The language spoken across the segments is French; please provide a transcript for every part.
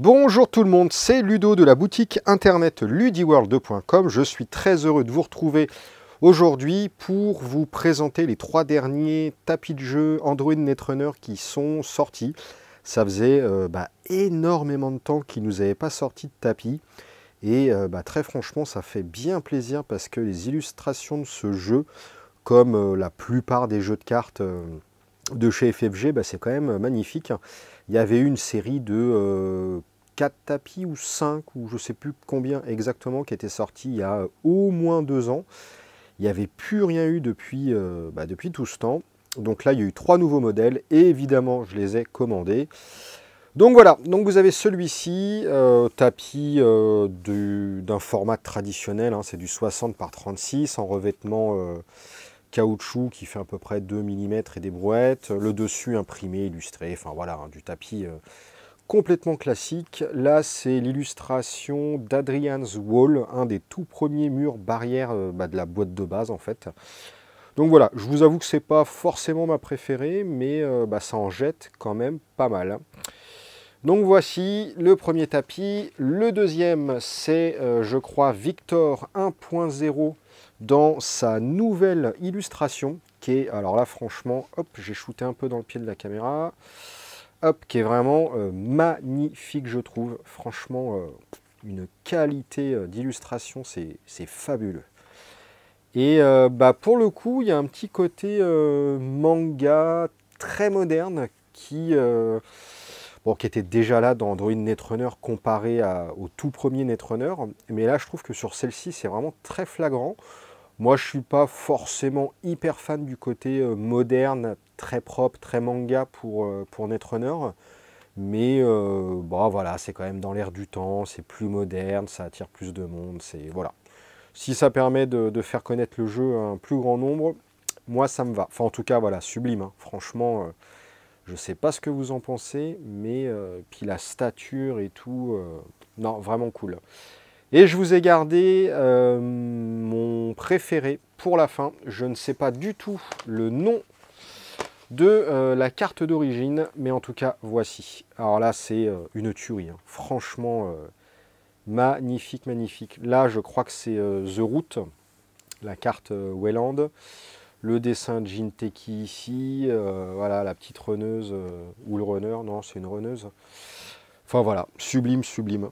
Bonjour tout le monde, c'est Ludo de la boutique internet ludiworld.com. Je suis très heureux de vous retrouver aujourd'hui pour vous présenter les trois derniers tapis de jeu Android Netrunner qui sont sortis. Ça faisait euh, bah, énormément de temps qu'ils nous avaient pas sorti de tapis. Et euh, bah, très franchement, ça fait bien plaisir parce que les illustrations de ce jeu, comme euh, la plupart des jeux de cartes de chez FFG, bah, c'est quand même euh, magnifique. Il y avait eu une série de euh, quatre 4 tapis ou 5, ou je ne sais plus combien exactement, qui était sortis il y a euh, au moins 2 ans. Il n'y avait plus rien eu depuis, bah, depuis tout ce temps. Donc là, il y a eu trois nouveaux modèles, et évidemment, je les ai commandés. Donc voilà, donc vous avez celui-ci, tapis d'un format traditionnel, hein, c'est du 60 par 36 en revêtement caoutchouc qui fait à peu près 2 mm et des brouettes, le dessus imprimé, illustré, enfin voilà, hein, du tapis euh, complètement classique. Là, c'est l'illustration d'Adrian's Wall, un des tout premiers murs barrières euh, bah, de la boîte de base en fait. Donc voilà, je vous avoue que c'est pas forcément ma préférée, mais euh, bah, ça en jette quand même pas mal. Donc voici le premier tapis. Le deuxième, c'est, je crois, Victor 1.0 dans sa nouvelle illustration, qui est, alors là franchement, hop, j'ai shooté un peu dans le pied de la caméra, hop, qui est vraiment euh, magnifique je trouve, franchement, euh, une qualité euh, d'illustration, c'est fabuleux. Et bah, pour le coup, il y a un petit côté manga très moderne qui qui était déjà là dans Android Netrunner comparé au tout premier Netrunner. Mais là, je trouve que sur celle-ci, c'est vraiment très flagrant. Moi, je ne suis pas forcément hyper fan du côté euh, moderne, très propre, très manga pour, euh, pour Netrunner. Mais euh, bah, voilà, c'est quand même dans l'air du temps, c'est plus moderne, ça attire plus de monde. C'est voilà. Si ça permet de, faire connaître le jeu à un plus grand nombre, moi ça me va. Enfin, en tout cas, voilà, sublime. Hein. Franchement, je ne sais pas ce que vous en pensez, mais puis euh, la stature et tout, euh, non, vraiment cool. Et je vous ai gardé euh, mon préféré pour la fin. Je ne sais pas du tout le nom de la carte d'origine, mais en tout cas, voici. Alors là, c'est une tuerie, hein. franchement, magnifique, magnifique. Là, je crois que c'est The Route, la carte Wayland le dessin de Jinteki ici, euh, voilà, la petite reneuse, euh, ou le runner, non, c'est une reneuse. Enfin voilà, sublime, sublime.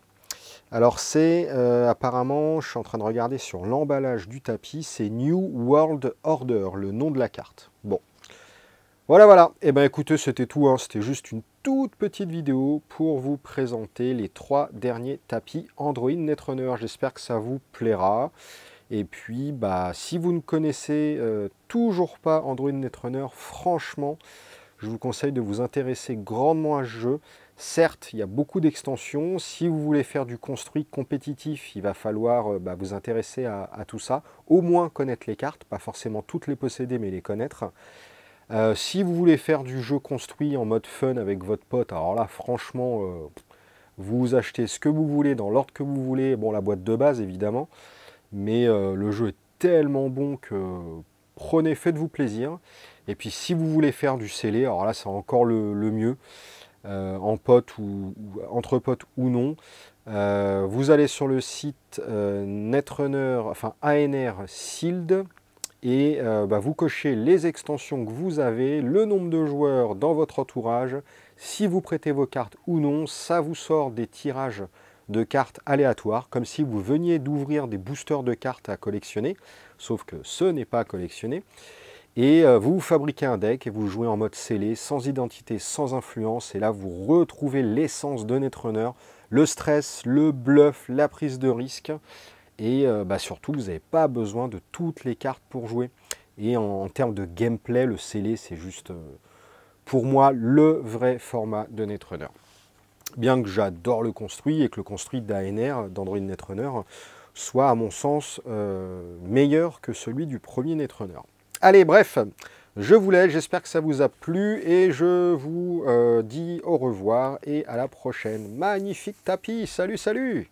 Alors c'est, euh, apparemment, je suis en train de regarder sur l'emballage du tapis, c'est New World Order, le nom de la carte. Bon. Voilà, voilà. Et eh ben écoutez, c'était tout, hein. c'était juste une toute petite vidéo pour vous présenter les trois derniers tapis Android Netrunner. J'espère que ça vous plaira. Et puis, bah, si vous ne connaissez euh, toujours pas Android Netrunner, franchement, je vous conseille de vous intéresser grandement à ce jeu. Certes, il y a beaucoup d'extensions. Si vous voulez faire du construit compétitif, il va falloir euh, bah, vous intéresser à, tout ça. Au moins connaître les cartes, pas forcément toutes les posséder, mais les connaître. Euh, si vous voulez faire du jeu construit en mode fun avec votre pote, alors là, franchement, vous achetez ce que vous voulez dans l'ordre que vous voulez. Bon, la boîte de base, évidemment. Mais euh, le jeu est tellement bon que prenez, faites-vous plaisir. Et puis si vous voulez faire du scellé, alors là c'est encore le, mieux, euh, en pote ou, entre potes ou non. Euh, vous allez sur le site Netrunner, enfin ANR Sealed, et bah, vous cochez les extensions que vous avez, le nombre de joueurs dans votre entourage, si vous prêtez vos cartes ou non, ça vous sort des tirages de cartes aléatoires, comme si vous veniez d'ouvrir des boosters de cartes à collectionner, sauf que ce n'est pas collectionné. Et euh, vous fabriquez un deck et vous jouez en mode scellé, sans identité, sans influence. Et là, vous retrouvez l'essence de Netrunner, le stress, le bluff, la prise de risque. Et euh, bah, surtout, vous n'avez pas besoin de toutes les cartes pour jouer. Et en, termes de gameplay, le scellé, c'est juste, euh, pour moi, le vrai format de Netrunner bien que j'adore le construit et que le construit d'ANR, d'Android Netrunner, soit à mon sens euh, meilleur que celui du premier Netrunner. Allez, bref, je vous laisse, j'espère que ça vous a plu et je vous euh, dis au revoir et à la prochaine. Magnifique tapis, salut, salut